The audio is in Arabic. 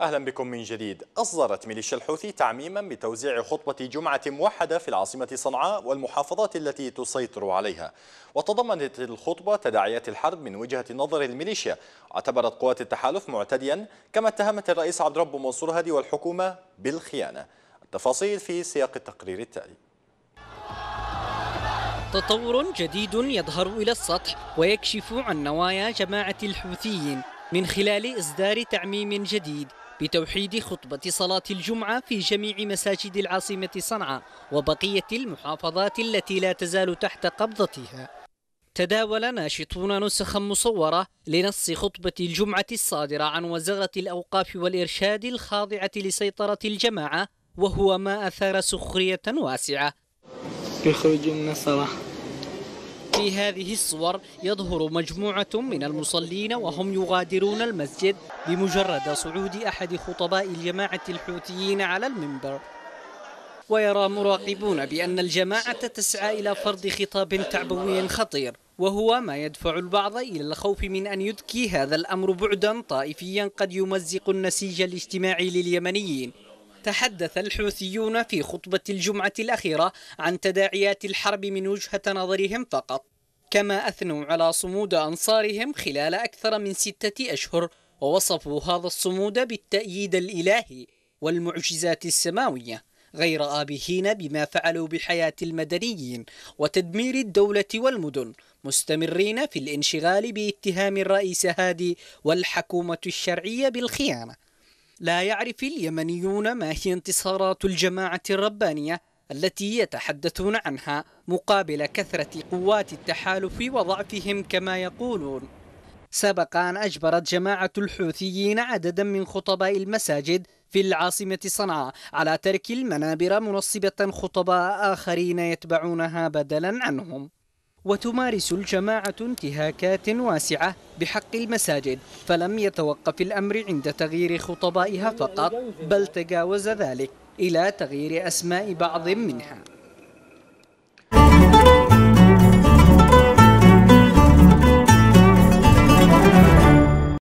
أهلا بكم من جديد أصدرت ميليشيا الحوثي تعميما بتوزيع خطبة جمعة موحدة في العاصمة صنعاء والمحافظات التي تسيطر عليها وتضمنت الخطبة تداعيات الحرب من وجهة نظر الميليشيا اعتبرت قوات التحالف معتديا كما اتهمت الرئيس عبد رب منصور هادي والحكومة بالخيانة التفاصيل في سياق التقرير التالي تطور جديد يظهر إلى السطح ويكشف عن نوايا جماعة الحوثيين من خلال إصدار تعميم جديد بتوحيد خطبة صلاة الجمعة في جميع مساجد العاصمة صنعاء وبقية المحافظات التي لا تزال تحت قبضتها تداول ناشطون نسخا مصورة لنص خطبة الجمعة الصادرة عن وزارة الأوقاف والإرشاد الخاضعة لسيطرة الجماعة وهو ما أثار سخرية واسعة يخرج النصرة في هذه الصور يظهر مجموعة من المصلين وهم يغادرون المسجد بمجرد صعود أحد خطباء الجماعة الحوثيين على المنبر ويرى مراقبون بأن الجماعة تسعى إلى فرض خطاب تعبوي خطير وهو ما يدفع البعض إلى الخوف من أن يذكي هذا الأمر بعدا طائفيا قد يمزق النسيج الاجتماعي لليمنيين تحدث الحوثيون في خطبة الجمعة الأخيرة عن تداعيات الحرب من وجهة نظرهم فقط كما أثنوا على صمود أنصارهم خلال أكثر من ستة أشهر ووصفوا هذا الصمود بالتأييد الإلهي والمعجزات السماوية غير آبهين بما فعلوا بحياة المدنيين وتدمير الدولة والمدن مستمرين في الانشغال باتهام الرئيس هادي والحكومة الشرعية بالخيانة لا يعرف اليمنيون ما هي انتصارات الجماعة الربانية التي يتحدثون عنها مقابل كثرة قوات التحالف وضعفهم كما يقولون سبق أن أجبرت جماعة الحوثيين عددا من خطباء المساجد في العاصمة صنعاء على ترك المنابر منصبة خطباء آخرين يتبعونها بدلا عنهم وتمارس الجماعة انتهاكات واسعة بحق المساجد فلم يتوقف الأمر عند تغيير خطبائها فقط بل تجاوز ذلك إلى تغيير أسماء بعض منها